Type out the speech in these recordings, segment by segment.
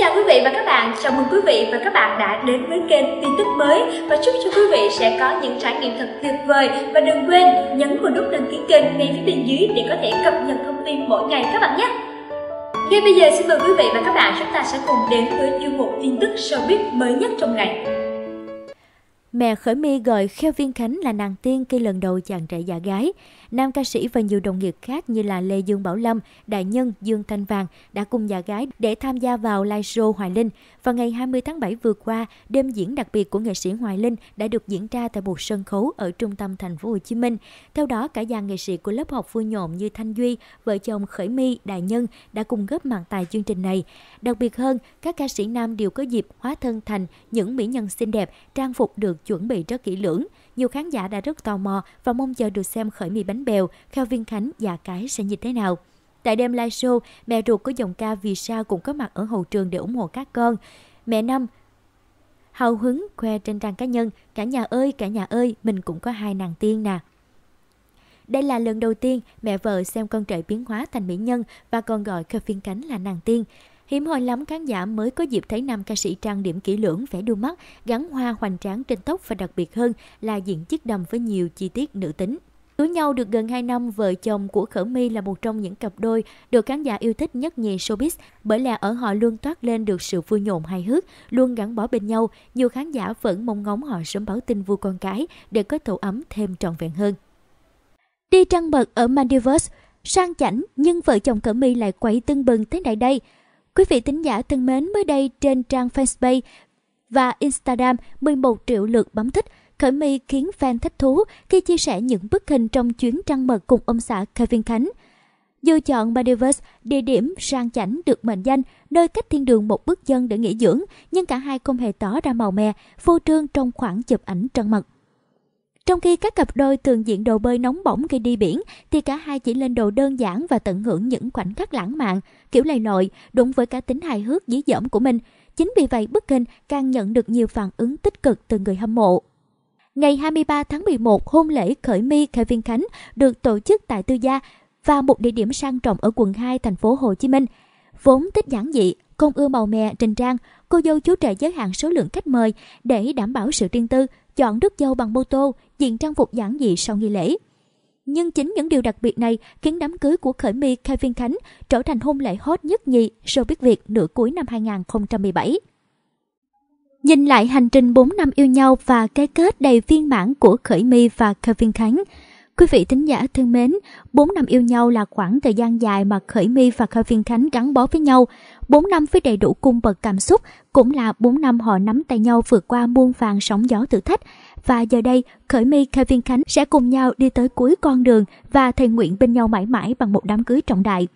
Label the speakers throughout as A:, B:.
A: chào quý vị và các bạn, chào mừng quý vị và các bạn đã đến với kênh tin tức mới và chúc cho quý vị sẽ có những trải nghiệm thật tuyệt vời và đừng quên nhấn vào nút đăng ký kênh ngay phía bên dưới để có thể cập nhật thông tin mỗi ngày các bạn nhé. Ngay bây giờ xin mời quý vị và các bạn chúng ta sẽ cùng đến với chuyên mục tin tức showbiz mới nhất trong ngày. Mẹ Khởi My gọi Kheo Viên Khánh là nàng tiên khi lần đầu chàng trai giả gái. Nam ca sĩ và nhiều đồng nghiệp khác như là Lê Dương Bảo Lâm, Đại Nhân, Dương Thanh Vàng đã cùng giả gái để tham gia vào live show Hoài Linh. Vào ngày 20 tháng 7 vừa qua, đêm diễn đặc biệt của nghệ sĩ Hoài Linh đã được diễn ra tại một sân khấu ở trung tâm thành phố Hồ Chí Minh. Theo đó, cả dàn nghệ sĩ của lớp học vui nhộn như Thanh Duy, vợ chồng Khởi My, Đại Nhân đã cùng góp mặt tại chương trình này. Đặc biệt hơn, các ca sĩ nam đều có dịp hóa thân thành những mỹ nhân xinh đẹp, trang phục được được chuẩn bị rất kỹ lưỡng. Nhiều khán giả đã rất tò mò và mong chờ được xem khởi mì bánh bèo, kheo Viên Khánh và cái sẽ như thế nào. Tại đêm live show, mẹ ruột của dòng ca Vì Sao cũng có mặt ở hậu trường để ủng hộ các con. Mẹ Năm hào hứng khoe trên trang cá nhân, cả nhà ơi, cả nhà ơi, mình cũng có hai nàng tiên nè. Đây là lần đầu tiên mẹ vợ xem con trời biến hóa thành mỹ nhân và còn gọi Khơ Phiên Cánh là nàng tiên. Hiếm hoi lắm khán giả mới có dịp thấy nam ca sĩ trang điểm kỹ lưỡng, vẻ đua mắt, gắn hoa hoành tráng trên tóc và đặc biệt hơn là diện chiếc đầm với nhiều chi tiết nữ tính. Cưới nhau được gần 2 năm, vợ chồng của Khởi My là một trong những cặp đôi được khán giả yêu thích nhất nhì showbiz bởi là ở họ luôn toát lên được sự vui nhộn hài hước, luôn gắn bó bên nhau. Nhiều khán giả vẫn mong ngóng họ sớm báo tin vui con cái để có tổ ấm thêm trọn vẹn hơn. Đi trăng mật ở Maldives, sang chảnh nhưng vợ chồng Khởi My lại quậy tưng bừng thế này đây. Quý vị thính giả thân mến, mới đây trên trang Facebook và Instagram 11 triệu lượt bấm thích Khởi My khiến fan thích thú khi chia sẻ những bức hình trong chuyến trăng mật cùng ông xã Kevin Khánh. Dù chọn Maldives, địa điểm sang chảnh được mệnh danh, nơi cách thiên đường một bước chân để nghỉ dưỡng, nhưng cả hai không hề tỏ ra màu mè, phô trương trong khoảng chụp ảnh trăng mật. Trong khi các cặp đôi thường diện đồ bơi nóng bỏng khi đi biển, thì cả hai chỉ lên đồ đơn giản và tận hưởng những khoảnh khắc lãng mạn, kiểu lầy lội, đúng với cả tính hài hước dí dỏm của mình. Chính vì vậy, bức hình càng nhận được nhiều phản ứng tích cực từ người hâm mộ. Ngày 23 tháng 11, hôn lễ khởi mi Kevin Khánh được tổ chức tại Tư Gia và một địa điểm sang trọng ở quận 2 thành phố Hồ Chí Minh. Vốn thích giản dị, không ưa màu mè, trình trang, cô dâu chú trẻ giới hạn số lượng khách mời để đảm bảo sự riêng tư, chọn rước dâu bằng mô tô, diện trang phục giản dị sau nghi lễ. Nhưng chính những điều đặc biệt này khiến đám cưới của Khởi My Kevin Khánh trở thành hôn lễ hot nhất nhì showbiz Việt nửa cuối năm 2017. Nhìn lại hành trình 4 năm yêu nhau và cái kết đầy viên mãn của Khởi My và Kevin Khánh, Quý vị thính giả thân mến, 4 năm yêu nhau là khoảng thời gian dài mà Khởi My và Khởi Viên Khánh gắn bó với nhau. 4 năm với đầy đủ cung bậc cảm xúc cũng là 4 năm họ nắm tay nhau vượt qua muôn vàng sóng gió thử thách. Và giờ đây, Khởi My, Khởi Viên Khánh sẽ cùng nhau đi tới cuối con đường và thầy nguyện bên nhau mãi mãi bằng một đám cưới trọng đại.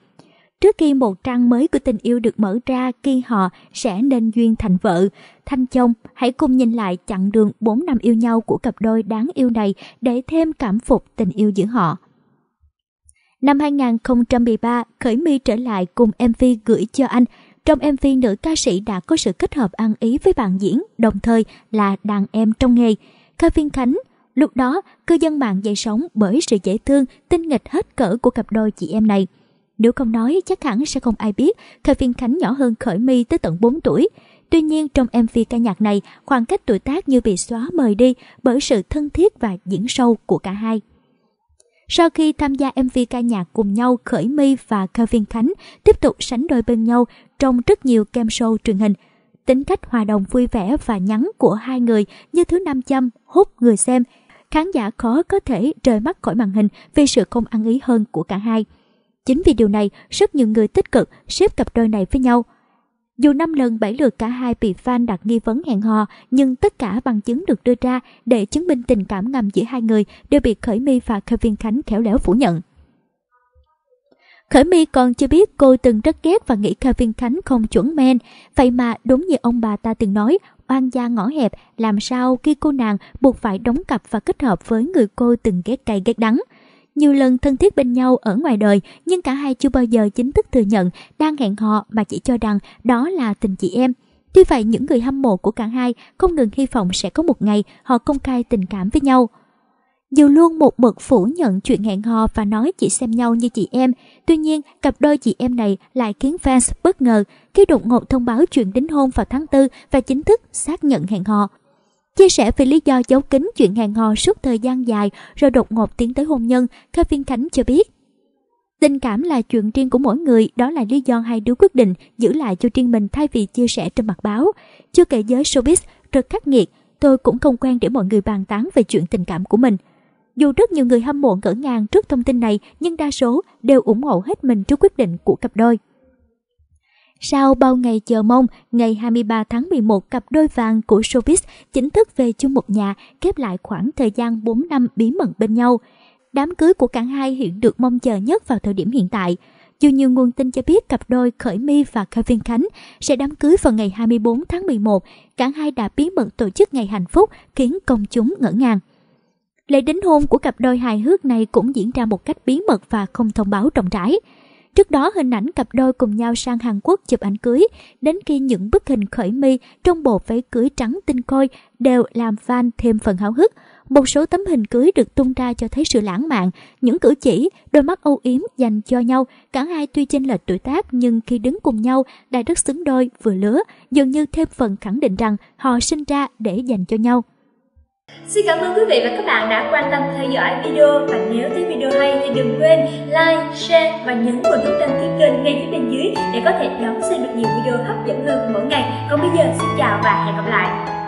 A: Trước khi một trang mới của tình yêu được mở ra khi họ sẽ nên duyên thành vợ, thành chồng, hãy cùng nhìn lại chặng đường 4 năm yêu nhau của cặp đôi đáng yêu này để thêm cảm phục tình yêu giữa họ. Năm 2013, Khởi My trở lại cùng MV gửi cho anh. Trong MV, nữ ca sĩ đã có sự kết hợp ăn ý với bạn diễn, đồng thời là đàn em trong nghề. Ca viên Khánh, lúc đó, cư dân mạng dậy sóng bởi sự dễ thương, tinh nghịch hết cỡ của cặp đôi chị em này – nếu không nói chắc hẳn sẽ không ai biết Thời Viên Khánh nhỏ hơn Khởi My tới tận 4 tuổi. Tuy nhiên trong MV ca nhạc này, khoảng cách tuổi tác như bị xóa mời đi bởi sự thân thiết và diễn sâu của cả hai. Sau khi tham gia MV ca nhạc cùng nhau, Khởi My và Kevin Khánh tiếp tục sánh đôi bên nhau trong rất nhiều game show truyền hình. Tính cách hòa đồng vui vẻ và nhắn của hai người như thứ nam châm hút người xem. Khán giả khó có thể rời mắt khỏi màn hình vì sự không ăn ý hơn của cả hai. Chính vì điều này, rất nhiều người tích cực xếp cặp đôi này với nhau. Dù 5 lần 7 lượt cả hai bị fan đặt nghi vấn hẹn hò, nhưng tất cả bằng chứng được đưa ra để chứng minh tình cảm ngầm giữa hai người đều bị Khởi My và Kevin Khánh khéo léo phủ nhận. Khởi My còn chưa biết cô từng rất ghét và nghĩ Kevin Khánh không chuẩn men, vậy mà đúng như ông bà ta từng nói, oan gia ngõ hẹp làm sao khi cô nàng buộc phải đóng cặp và kết hợp với người cô từng ghét cay ghét đắng. Nhiều lần thân thiết bên nhau ở ngoài đời nhưng cả hai chưa bao giờ chính thức thừa nhận đang hẹn hò mà chỉ cho rằng đó là tình chị em. Tuy vậy những người hâm mộ của cả hai không ngừng hy vọng sẽ có một ngày họ công khai tình cảm với nhau. Dù luôn một mực phủ nhận chuyện hẹn hò và nói chỉ xem nhau như chị em, tuy nhiên cặp đôi chị em này lại khiến fans bất ngờ khi đột ngột thông báo chuyện đính hôn vào tháng 4 và chính thức xác nhận hẹn hò. Chia sẻ về lý do giấu kín chuyện hẹn hò suốt thời gian dài rồi đột ngột tiến tới hôn nhân, Kha Phiên Khánh cho biết. Tình cảm là chuyện riêng của mỗi người, đó là lý do hai đứa quyết định giữ lại cho riêng mình thay vì chia sẻ trên mặt báo. Chưa kể giới showbiz rất khắc nghiệt, tôi cũng không quen để mọi người bàn tán về chuyện tình cảm của mình. Dù rất nhiều người hâm mộ ngỡ ngàng trước thông tin này, nhưng đa số đều ủng hộ hết mình trước quyết định của cặp đôi. Sau bao ngày chờ mong, ngày 23 tháng 11 cặp đôi vàng của showbiz chính thức về chung một nhà, khép lại khoảng thời gian 4 năm bí mật bên nhau. Đám cưới của cả hai hiện được mong chờ nhất vào thời điểm hiện tại. Dù nhiều nguồn tin cho biết cặp đôi Khởi My và Kevin Khánh sẽ đám cưới vào ngày 24 tháng 11, cả hai đã bí mật tổ chức ngày hạnh phúc khiến công chúng ngỡ ngàng. Lễ đính hôn của cặp đôi hài hước này cũng diễn ra một cách bí mật và không thông báo rộng rãi. Trước đó hình ảnh cặp đôi cùng nhau sang Hàn Quốc chụp ảnh cưới, đến khi những bức hình khởi mi trong bộ váy cưới trắng tinh khôi đều làm fan thêm phần háo hức. Một số tấm hình cưới được tung ra cho thấy sự lãng mạn, những cử chỉ, đôi mắt âu yếm dành cho nhau. Cả hai tuy chênh lệch tuổi tác nhưng khi đứng cùng nhau đã rất xứng đôi, vừa lứa, dường như thêm phần khẳng định rằng họ sinh ra để dành cho nhau. Xin cảm ơn quý vị và các bạn đã quan tâm theo dõi video và nếu thấy video hay thì đừng quên like, share và nhấn vào nút đăng ký kênh ngay phía bên dưới để có thể đón xem được nhiều video hấp dẫn hơn mỗi ngày. Còn bây giờ xin chào và hẹn gặp lại.